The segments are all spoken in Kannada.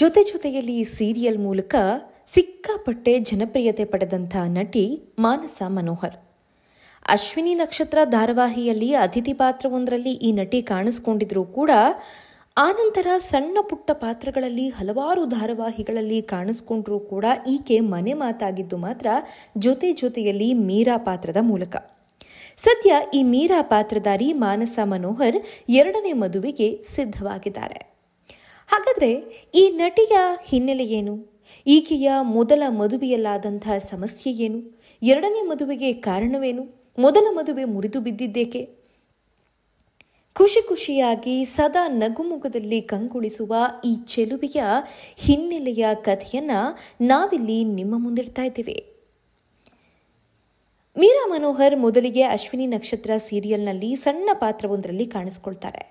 ಜೊತೆ ಜೊತೆಯಲ್ಲಿ ಈ ಸೀರಿಯಲ್ ಮೂಲಕ ಸಿಕ್ಕಾಪಟ್ಟೆ ಜನಪ್ರಿಯತೆ ಪಡೆದಂಥ ನಟಿ ಮಾನಸ ಮನೋಹರ್ ಅಶ್ವಿನಿ ನಕ್ಷತ್ರ ಧಾರಾವಾಹಿಯಲ್ಲಿ ಅತಿಥಿ ಪಾತ್ರವೊಂದರಲ್ಲಿ ಈ ನಟಿ ಕಾಣಿಸ್ಕೊಂಡಿದ್ರೂ ಕೂಡ ಆನಂತರ ಸಣ್ಣ ಪುಟ್ಟ ಪಾತ್ರಗಳಲ್ಲಿ ಹಲವಾರು ಧಾರಾವಾಹಿಗಳಲ್ಲಿ ಕಾಣಿಸ್ಕೊಂಡ್ರೂ ಕೂಡ ಈಕೆ ಮನೆ ಮಾತಾಗಿದ್ದು ಮಾತ್ರ ಜೊತೆ ಜೊತೆಯಲ್ಲಿ ಮೀರಾ ಪಾತ್ರದ ಮೂಲಕ ಸದ್ಯ ಈ ಮೀರಾ ಪಾತ್ರಧಾರಿ ಮಾನಸ ಮನೋಹರ್ ಎರಡನೇ ಮದುವೆಗೆ ಸಿದ್ಧವಾಗಿದ್ದಾರೆ ಹಾಗಾದರೆ ಈ ನಟಿಯ ಹಿನ್ನೆಲೆ ಏನು ಈಕೆಯ ಮೊದಲ ಮದುವೆಯಲ್ಲಾದಂಥ ಸಮಸ್ಯೆ ಏನು ಎರಡನೇ ಮದುವೆಗೆ ಕಾರಣವೇನು ಮೊದಲ ಮದುವೆ ಮುರಿದು ಬಿದ್ದಿದ್ದೇಕೆ ಖುಷಿ ಖುಷಿಯಾಗಿ ಸದಾ ನಗುಮುಖದಲ್ಲಿ ಕಂಗೊಳಿಸುವ ಈ ಚೆಲುವೆಯ ಹಿನ್ನೆಲೆಯ ಕಥೆಯನ್ನು ನಾವಿಲ್ಲಿ ನಿಮ್ಮ ಮುಂದಿಡ್ತಾ ಇದ್ದೇವೆ ಮೀರಾ ಮನೋಹರ್ ಮೊದಲಿಗೆ ಅಶ್ವಿನಿ ನಕ್ಷತ್ರ ಸೀರಿಯಲ್ನಲ್ಲಿ ಸಣ್ಣ ಪಾತ್ರವೊಂದರಲ್ಲಿ ಕಾಣಿಸ್ಕೊಳ್ತಾರೆ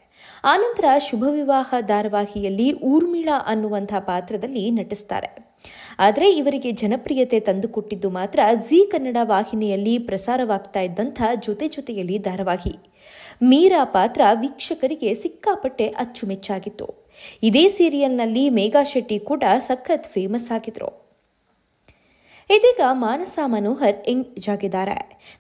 ಆನಂತರ ಶುಭ ವಿವಾಹ ಧಾರಾವಾಹಿಯಲ್ಲಿ ಊರ್ಮಿಳಾ ಅನ್ನುವಂಥ ಪಾತ್ರದಲ್ಲಿ ನಟಿಸ್ತಾರೆ ಆದರೆ ಇವರಿಗೆ ಜನಪ್ರಿಯತೆ ತಂದುಕೊಟ್ಟಿದ್ದು ಮಾತ್ರ ಜೀ ಕನ್ನಡ ವಾಹಿನಿಯಲ್ಲಿ ಪ್ರಸಾರವಾಗ್ತಾ ಇದ್ದಂಥ ಜೊತೆ ಜೊತೆಯಲ್ಲಿ ಧಾರಾವಾಹಿ ಮೀರಾ ಪಾತ್ರ ವೀಕ್ಷಕರಿಗೆ ಸಿಕ್ಕಾಪಟ್ಟೆ ಅಚ್ಚುಮೆಚ್ಚಾಗಿತ್ತು ಇದೇ ಸೀರಿಯಲ್ನಲ್ಲಿ ಮೇಘಾ ಶೆಟ್ಟಿ ಕೂಡ ಸಖತ್ ಫೇಮಸ್ ಆಗಿದ್ರು ಇದೀಗ ಮಾನಸ ಮನೋಹರ್ ಎಂಗೇಜ್ ಜಾಗಿದ್ದಾರೆ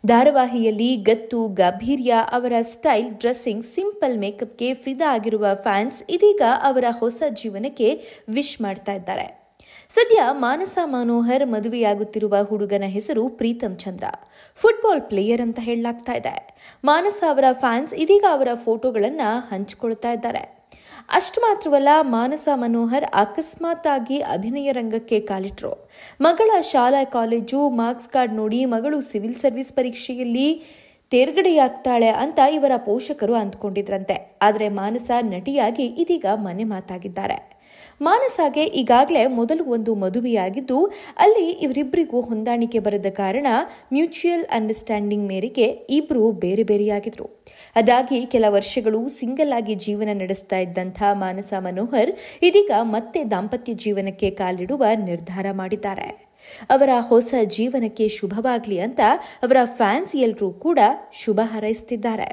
ಧಾರಾವಾಹಿಯಲ್ಲಿ ಗತ್ತು ಗಂಭೀರ್ಯ ಅವರ ಸ್ಟೈಲ್ ಡ್ರೆಸ್ಸಿಂಗ್ ಸಿಂಪಲ್ ಮೇಕಪ್ಗೆ ಫಿದಾ ಆಗಿರುವ ಫ್ಯಾನ್ಸ್ ಇದೀಗ ಅವರ ಹೊಸ ಜೀವನಕ್ಕೆ ವಿಶ್ ಮಾಡ್ತಾ ಇದ್ದಾರೆ ಸದ್ಯ ಮಾನಸ ಮನೋಹರ್ ಮದುವೆಯಾಗುತ್ತಿರುವ ಹುಡುಗನ ಹೆಸರು ಪ್ರೀತಮ್ ಚಂದ್ರ ಫುಟ್ಬಾಲ್ ಪ್ಲೇಯರ್ ಅಂತ ಹೇಳಲಾಗ್ತಾ ಇದೆ ಮಾನಸ ಅವರ ಫ್ಯಾನ್ಸ್ ಇದೀಗ ಅವರ ಫೋಟೋಗಳನ್ನು ಹಂಚಿಕೊಳ್ತಾ ಇದ್ದಾರೆ ಅಷ್ಟು ಮಾತ್ರವಲ್ಲ ಮಾನಸ ಮನೋಹರ್ ಅಕಸ್ಮಾತ್ ಆಗಿ ಅಭಿನಯ ರಂಗಕ್ಕೆ ಕಾಲಿಟ್ರು ಮಗಳ ಶಾಲಾ ಕಾಲೇಜು ಮಾರ್ಕ್ಸ್ ಕಾರ್ಡ್ ನೋಡಿ ಮಗಳು ಸಿವಿಲ್ ಸರ್ವಿಸ್ ಪರೀಕ್ಷೆಯಲ್ಲಿ ತೇರ್ಗಡೆಯಾಗ್ತಾಳೆ ಅಂತ ಇವರ ಪೋಷಕರು ಅಂದ್ಕೊಂಡಿದ್ರಂತೆ ಆದರೆ ಮಾನಸ ನಟಿಯಾಗಿ ಇದೀಗ ಮನೆ ಮಾತಾಗಿದ್ದಾರೆ ಮಾನಸಾಗೆ ಈಗಾಗಲೇ ಮೊದಲು ಒಂದು ಮದುವೆಯಾಗಿದ್ದು ಅಲ್ಲಿ ಇವರಿಬ್ಬರಿಗೂ ಹೊಂದಾಣಿಕೆ ಬರದ ಕಾರಣ ಮ್ಯೂಚುಯಲ್ ಅಂಡರ್ಸ್ಟ್ಯಾಂಡಿಂಗ್ ಮೇರೆಗೆ ಇಬ್ಬರು ಬೇರೆ ಬೇರೆಯಾಗಿದ್ರು ಅದಾಗಿ ಕೆಲ ವರ್ಷಗಳು ಸಿಂಗಲ್ ಆಗಿ ಜೀವನ ನಡೆಸ್ತಾ ಇದ್ದಂಥ ಮಾನಸ ಮನೋಹರ್ ಇದೀಗ ಮತ್ತೆ ದಾಂಪತ್ಯ ಜೀವನಕ್ಕೆ ಕಾಲಿಡುವ ನಿರ್ಧಾರ ಮಾಡಿದ್ದಾರೆ ಅವರ ಹೊಸ ಜೀವನಕ್ಕೆ ಶುಭವಾಗಲಿ ಅಂತ ಅವರ ಫ್ಯಾನ್ಸ್ ಎಲ್ಲರೂ ಕೂಡ ಶುಭ ಹಾರೈಸುತ್ತಿದ್ದಾರೆ